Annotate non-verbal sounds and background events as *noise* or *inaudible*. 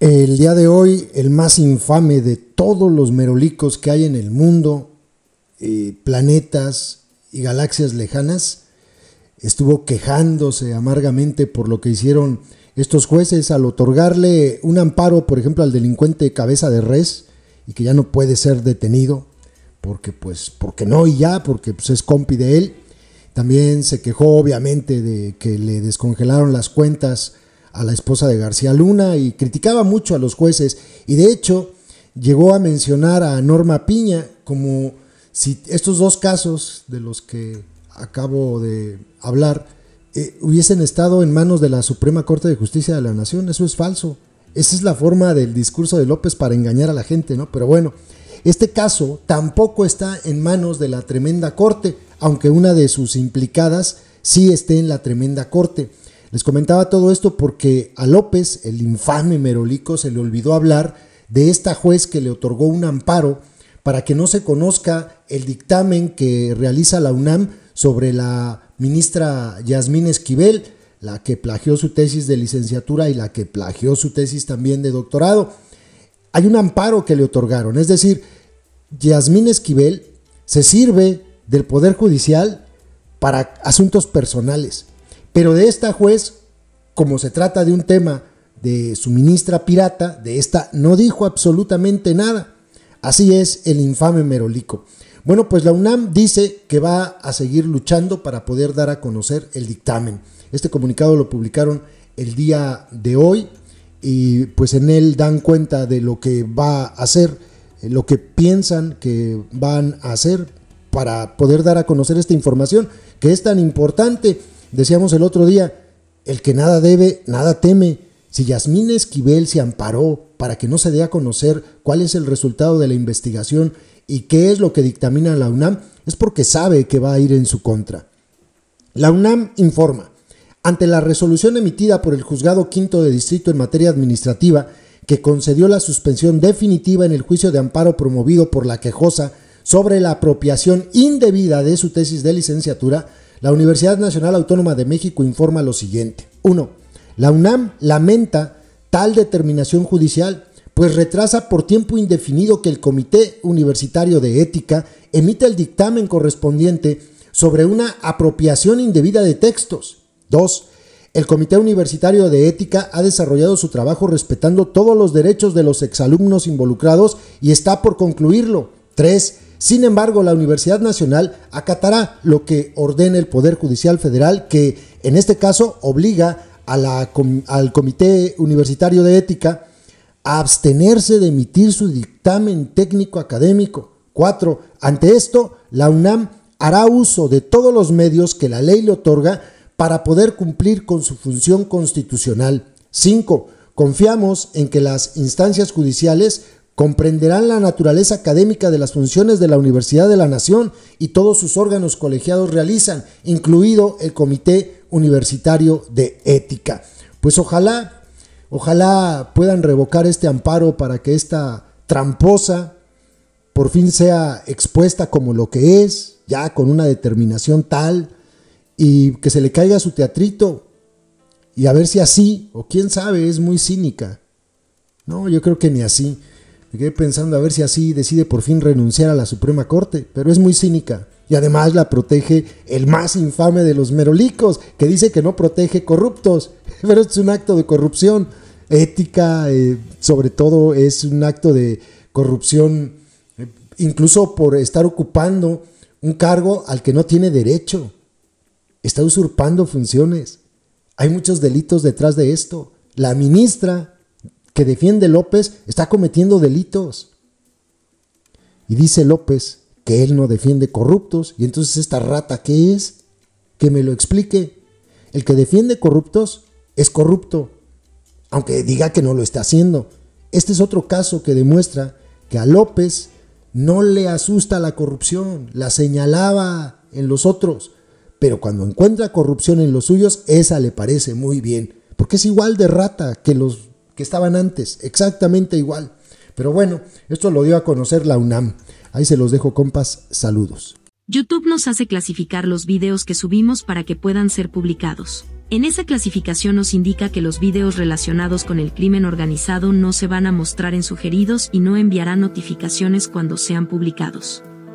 El día de hoy, el más infame de todos los merolicos que hay en el mundo, eh, planetas y galaxias lejanas, estuvo quejándose amargamente por lo que hicieron estos jueces al otorgarle un amparo, por ejemplo, al delincuente cabeza de res y que ya no puede ser detenido, porque pues, porque no y ya, porque pues, es compi de él. También se quejó obviamente de que le descongelaron las cuentas a la esposa de García Luna y criticaba mucho a los jueces y de hecho llegó a mencionar a Norma Piña como si estos dos casos de los que acabo de hablar eh, hubiesen estado en manos de la Suprema Corte de Justicia de la Nación. Eso es falso. Esa es la forma del discurso de López para engañar a la gente, ¿no? Pero bueno, este caso tampoco está en manos de la tremenda Corte, aunque una de sus implicadas sí esté en la tremenda Corte. Les comentaba todo esto porque a López, el infame merolico, se le olvidó hablar de esta juez que le otorgó un amparo para que no se conozca el dictamen que realiza la UNAM sobre la ministra Yasmín Esquivel, la que plagió su tesis de licenciatura y la que plagió su tesis también de doctorado. Hay un amparo que le otorgaron, es decir, Yasmín Esquivel se sirve del Poder Judicial para asuntos personales. Pero de esta juez, como se trata de un tema de suministra pirata, de esta no dijo absolutamente nada. Así es el infame Merolico. Bueno, pues la UNAM dice que va a seguir luchando para poder dar a conocer el dictamen. Este comunicado lo publicaron el día de hoy y pues en él dan cuenta de lo que va a hacer, eh, lo que piensan que van a hacer para poder dar a conocer esta información que es tan importante Decíamos el otro día, el que nada debe, nada teme. Si Yasmín Esquivel se amparó para que no se dé a conocer cuál es el resultado de la investigación y qué es lo que dictamina la UNAM, es porque sabe que va a ir en su contra. La UNAM informa, ante la resolución emitida por el Juzgado Quinto de Distrito en materia administrativa, que concedió la suspensión definitiva en el juicio de amparo promovido por la quejosa sobre la apropiación indebida de su tesis de licenciatura, la Universidad Nacional Autónoma de México informa lo siguiente. 1. La UNAM lamenta tal determinación judicial, pues retrasa por tiempo indefinido que el Comité Universitario de Ética emita el dictamen correspondiente sobre una apropiación indebida de textos. 2. El Comité Universitario de Ética ha desarrollado su trabajo respetando todos los derechos de los exalumnos involucrados y está por concluirlo. 3. Sin embargo, la Universidad Nacional acatará lo que ordene el Poder Judicial Federal, que en este caso obliga al Comité Universitario de Ética a abstenerse de emitir su dictamen técnico académico. 4. Ante esto, la UNAM hará uso de todos los medios que la ley le otorga para poder cumplir con su función constitucional. 5. Confiamos en que las instancias judiciales comprenderán la naturaleza académica de las funciones de la Universidad de la Nación y todos sus órganos colegiados realizan, incluido el Comité Universitario de Ética. Pues ojalá, ojalá puedan revocar este amparo para que esta tramposa por fin sea expuesta como lo que es, ya con una determinación tal, y que se le caiga su teatrito, y a ver si así, o quién sabe, es muy cínica. No, yo creo que ni así. Me quedé pensando a ver si así decide por fin renunciar a la Suprema Corte, pero es muy cínica. Y además la protege el más infame de los merolicos, que dice que no protege corruptos. *laughs* Pero es un acto de corrupción. Ética, eh, sobre todo, es un acto de corrupción, eh, incluso por estar ocupando un cargo al que no tiene derecho. Está usurpando funciones. Hay muchos delitos detrás de esto. La ministra defiende López está cometiendo delitos. Y dice López que él no defiende corruptos. Y entonces esta rata, que es? Que me lo explique. El que defiende corruptos es corrupto, aunque diga que no lo está haciendo. Este es otro caso que demuestra que a López no le asusta la corrupción, la señalaba en los otros, pero cuando encuentra corrupción en los suyos, esa le parece muy bien, porque es igual de rata que los estaban antes, exactamente igual. Pero bueno, esto lo dio a conocer la UNAM. Ahí se los dejo, compas. Saludos. YouTube nos hace clasificar los videos que subimos para que puedan ser publicados. En esa clasificación nos indica que los videos relacionados con el crimen organizado no se van a mostrar en sugeridos y no enviará notificaciones cuando sean publicados.